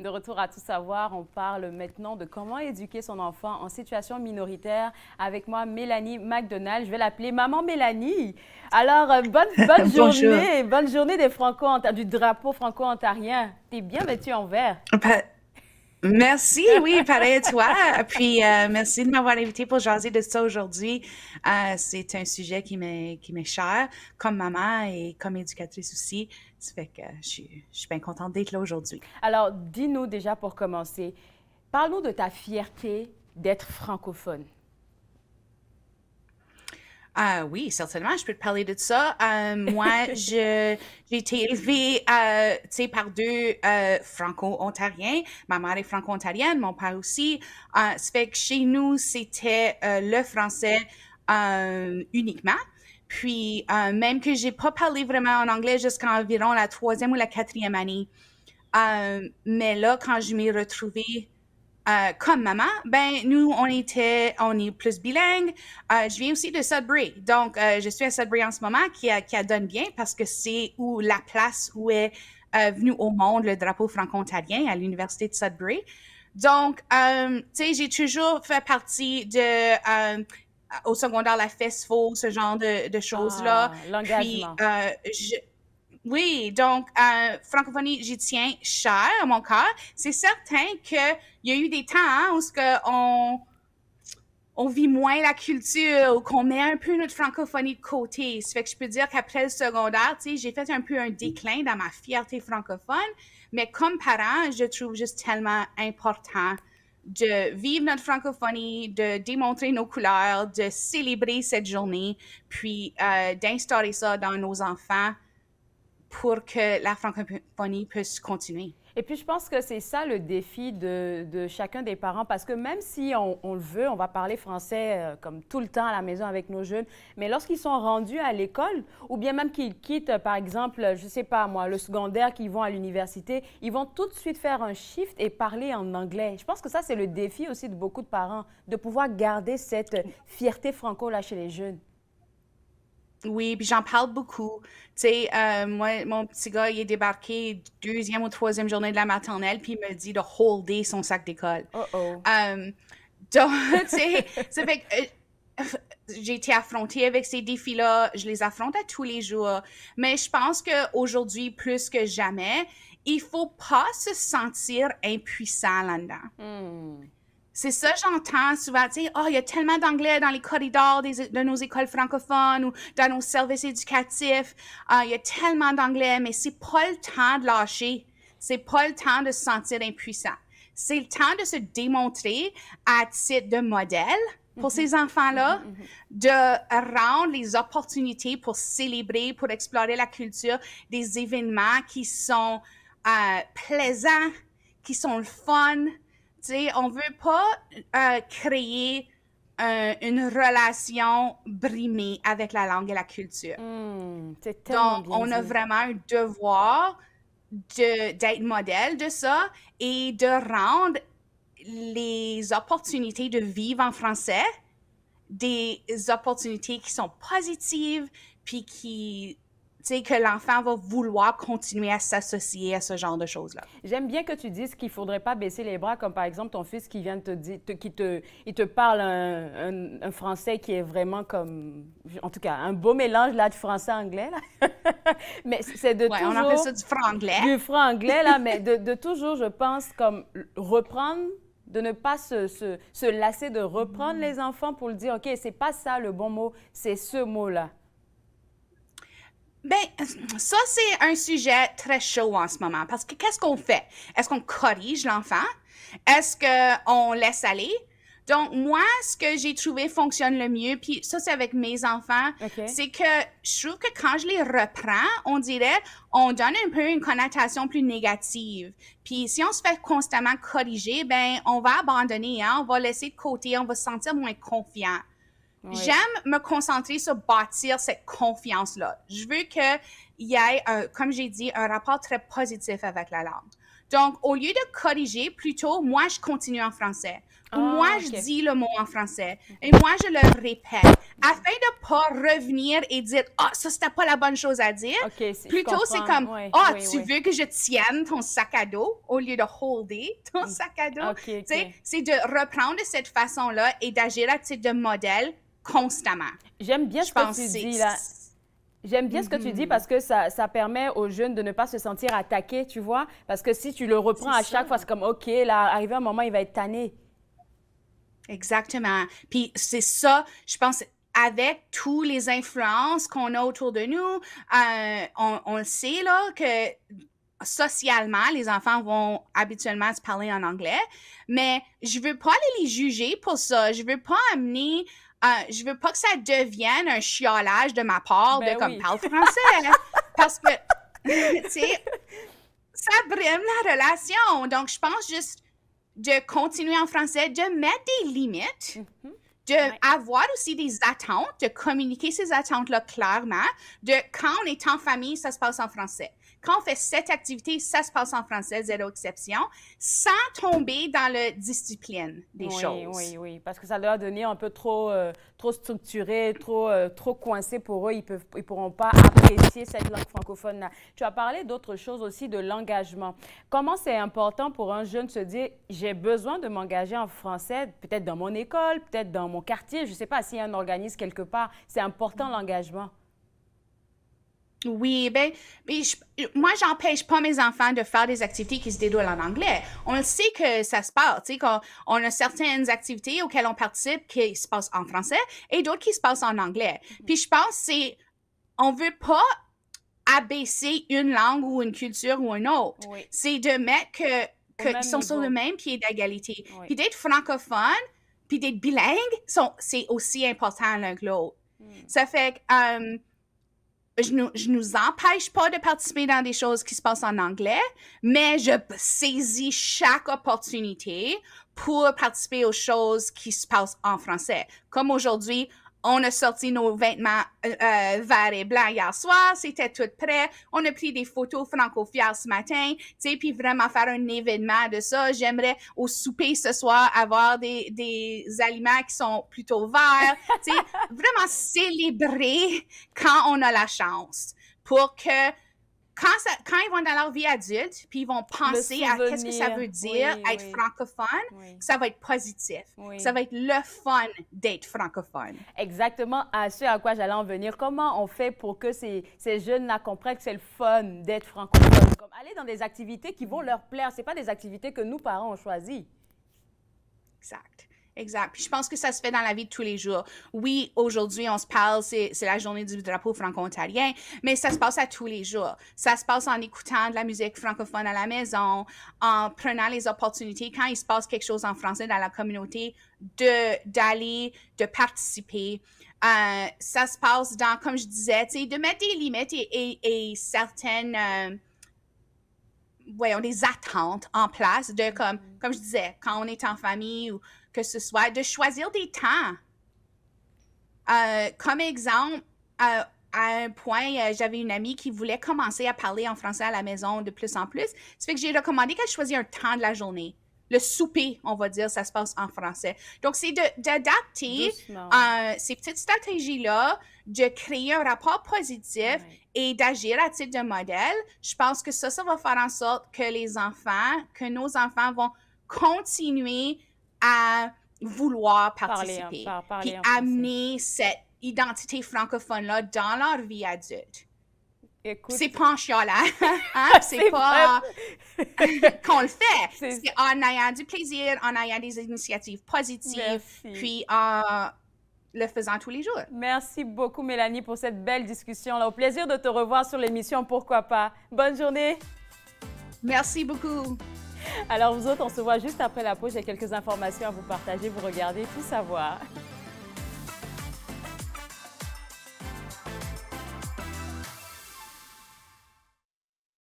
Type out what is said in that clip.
De retour à Tout savoir, on parle maintenant de comment éduquer son enfant en situation minoritaire. Avec moi, Mélanie McDonald. Je vais l'appeler Maman Mélanie. Alors, euh, bonne, bonne journée. Bonne journée des Franco du drapeau franco-ontarien. T'es bien vêtue en vert. Ben, Merci, oui, pareil à toi. Puis euh, merci de m'avoir invité pour jaser de ça aujourd'hui. Euh, c'est un sujet qui m'est, qui m'est cher comme maman et comme éducatrice aussi. Ça fait que je, suis, je suis bien contente d'être là aujourd'hui. Alors, dis-nous déjà pour commencer, parle-nous de ta fierté d'être francophone. Ah oui, certainement, je peux te parler de ça. Euh, moi, j'ai été élevée euh, par deux euh, franco-ontariens. Ma mère est franco-ontarienne, mon père aussi. ça fait que chez nous, c'était le français uniquement. Puis, même que j'ai pas parlé vraiment en anglais jusqu'à environ la troisième ou la quatrième année. mais là, quand je m'ai retrouvée euh, comme maman, ben nous, on était, on est plus bilingue. Euh, je viens aussi de Sudbury, donc euh, je suis à Sudbury en ce moment, qui, qui donne bien parce que c'est où la place où est venu au monde le drapeau franco-ontarien à l'université de Sudbury. Donc, tu sais, j'ai toujours fait partie de au secondaire la FESFO, ce genre de, choses là. Ah, je, oui, donc, euh, francophonie, j'y tiens cher à mon cas. C'est certain qu'il y a eu des temps hein, où ce que on, vit moins la culture ou qu'on met un peu notre francophonie de côté. Ça fait que je peux dire qu'après le secondaire, j'ai fait un peu un déclin dans ma fierté francophone, mais comme parent, je trouve juste tellement important de vivre notre francophonie, de démontrer nos couleurs, de célébrer cette journée, puis euh, d'instaurer ça dans nos enfants pour que la francophonie puisse continuer. Et puis, je pense que c'est ça le défi de, chacun des parents, parce que même si on, le veut, on va parler français euh, comme tout le temps à la maison avec nos jeunes, mais lorsqu'ils sont rendus à l'école, ou bien même qu'ils quittent, par exemple, je ne sais pas moi, le secondaire, qu'ils vont à l'université, ils vont tout de suite faire un shift et parler en anglais. Je pense que ça, c'est le défi aussi de beaucoup de parents, de pouvoir garder cette fierté franco là chez les jeunes. Oui, puis j'en parle beaucoup. Tu sais, euh, moi, mon petit gars, il est débarqué deuxième ou troisième journée de la maternelle, puis il me dit de holder son sac d'école. Oh oh. donc, tu sais, ça fait que euh, j'ai été affrontée avec ces défis-là. Je les affronte à tous les jours. Mais je pense qu'aujourd'hui, plus que jamais, il faut pas se sentir impuissant là-dedans. Hmm. C'est ça j'entends souvent, tu oh, il y a tellement d'anglais dans les corridors de nos écoles francophones ou dans nos services éducatifs. Ah, il y a tellement d'anglais, mais c'est pas le temps de lâcher. C'est pas le temps de se sentir impuissant. C'est le temps de se démontrer à titre de modèle pour ces mhm. enfants-là, mhm, mhm, de rendre les opportunités pour célébrer, pour explorer la culture, des événements qui sont euh, plaisants, qui sont fun, on on veut pas euh, créer euh, une relation brimée avec la langue et la culture. Hmm, Donc, on a vraiment un devoir d'être modèle de ça et de rendre les opportunités de vivre en français des opportunités qui sont positives puis qui que l'enfant va vouloir continuer à s'associer à ce genre de choses-là. J'aime bien que tu dises qu'il ne faudrait pas baisser les bras, comme par exemple ton fils qui vient de te dire, qui te, il te parle un, un, français qui est vraiment comme, en tout cas, un beau mélange là de français-anglais. mais c'est de ouais, toujours... on appelle ça du franglais. Du franglais, là, mais de, toujours, je pense, comme reprendre de ne pas se, se, lasser de reprendre mm. les enfants pour le dire, OK, c'est pas ça le bon mot, c'est ce mot-là. Ben, ça, c'est un sujet très chaud en ce moment parce que qu'est-ce qu'on fait? Est-ce qu'on corrige l'enfant? Est-ce qu'on laisse aller? Donc, moi, ce que j'ai trouvé fonctionne le mieux, puis ça, c'est avec mes enfants, c'est que je trouve que quand je les reprends, on dirait, on donne un peu une connotation plus négative. Puis si on se fait constamment corriger, ben, on va abandonner, hein, on va laisser de côté, on va se sentir moins confiant. J'aime me concentrer sur bâtir cette confiance-là. Je veux qu'il y ait, comme j'ai dit, un rapport très positif avec la langue. Donc, au lieu de corriger, plutôt, moi, je continue en français. Ah, moi, je dis le mot en français. Et moi, je le répète. Afin de pas revenir et dire, ah, oh, ça, c'était pas la bonne chose à dire. plutôt, c'est comme, ah, oh, tu veux que je tienne ton sac à dos au lieu de holder ton mm. sac à dos. c'est de reprendre de cette façon-là et d'agir à titre de modèle constamment. J'aime bien ce que tu dis J'aime bien ce que tu dis parce que ça, permet aux jeunes de ne pas se sentir attaqués, tu vois. Parce que si tu le reprends à chaque fois, c'est comme, OK, là, arrivé un moment, il va être tanné. Exactement. Puis c'est ça, je pense, avec toutes les influences qu'on a autour de nous, euh, on, on le sait, là, que socialement, les enfants vont habituellement se parler en anglais, mais je veux pas aller les juger pour ça. Je veux pas amener ah, je veux pas que ça devienne un chiolage de ma part de ben comme parle français. Hein, parce que, tu sais, ça brime la relation. Donc, je pense juste de continuer en français, de mettre des limites. Mm-hmm. de d'avoir aussi des attentes, de communiquer ces attentes-là clairement, de quand on est en famille, ça se passe en français. Quand on fait cette activité, ça se passe en français, zéro exception, sans tomber dans la discipline des choses. Oui, oui, oui. parce que ça leur a un peu trop, euh, trop structuré, trop, euh, trop coincé pour eux. Ils ne ils pourront pas apprécier cette langue francophone-là. Tu as parlé d'autres choses aussi, de l'engagement. Comment c'est important pour un jeune de se dire, j'ai besoin de m'engager en français, peut-être dans mon école, peut-être dans mon quartier, je ne sais pas s'il y a un organisme quelque part. C'est important l'engagement. Oui, ben, moi, j'empêche pas mes enfants de faire des activités qui se déroulent en anglais. On le sait que ça se passe, tu sais, qu'on on a certaines activités auxquelles on participe qui se passent en français et d'autres qui se passent en anglais. Mm-hmm. Puis je pense c'est, on veut pas abaisser une langue ou une culture ou une autre. C'est de mettre que, sont sur le même pied d'égalité. Puis d'être francophone, puis d'être bilingue, c'est aussi important l'un que l'autre. Mm. Ça fait que, euh, je ne nous, empêche pas de participer dans des choses qui se passent en anglais, mais je saisis chaque opportunité pour participer aux choses qui se passent en français. Comme aujourd'hui, on a sorti nos vêtements euh, euh, verts et blancs hier soir, c'était tout prêt. On a pris des photos franco-fières ce matin, tu sais, puis vraiment faire un événement de ça. J'aimerais au souper ce soir avoir des, des aliments qui sont plutôt verts, tu sais, vraiment célébrer quand on a la chance pour que quand, ils vont dans leur vie adulte, puis ils vont penser à qu'est-ce que ça veut dire être francophone, ça va être positif, ça va être le fun d'être francophone. Exactement à ce à quoi j'allais en venir. Comment on fait pour que ces, ces jeunes-là comprennent que c'est le fun d'être francophone? Comme aller dans des activités qui vont leur plaire. Ce pas des activités que nous, parents, on choisit. Exact. Exact. Puis je pense que ça se fait dans la vie de tous les jours. Oui, aujourd'hui, on se parle, c'est la journée du drapeau franco-ontarien, mais ça se passe à tous les jours. Ça se passe en écoutant de la musique francophone à la maison, en prenant les opportunités quand il se passe quelque chose en français dans la communauté, d'aller, de, participer. Euh, ça se passe dans, comme je disais, de mettre des limites et, certaines... Euh, voyons, des attentes en place de comme, mm-hmm. comme je disais, quand on est en famille ou que ce soit de choisir des temps. Euh, comme exemple, euh, à un point, euh, j'avais une amie qui voulait commencer à parler en français à la maison de plus en plus. Ça fait que j'ai recommandé qu'elle choisisse un temps de la journée. Le souper, on va dire, ça se passe en français. Donc, c'est d'adapter ces petites stratégies-là, de créer un rapport positif et d'agir à titre de modèle. Je pense que ça, ça va faire en sorte que les enfants, que nos enfants vont continuer à vouloir hein, participer, et amener cette identité francophone-là dans leur vie adulte. C'est pas en chialant, hein? c'est pas qu'on le fait. C'est en ayant du plaisir, en ayant des initiatives positives, puis en le faisant tous les jours. Merci beaucoup, Mélanie, pour cette belle discussion. Au plaisir de te revoir sur l'émission Pourquoi pas. Bonne journée. Merci beaucoup. Alors vous autres, on se voit juste après la pause. J'ai quelques informations à vous partager, vous regarder, tout savoir.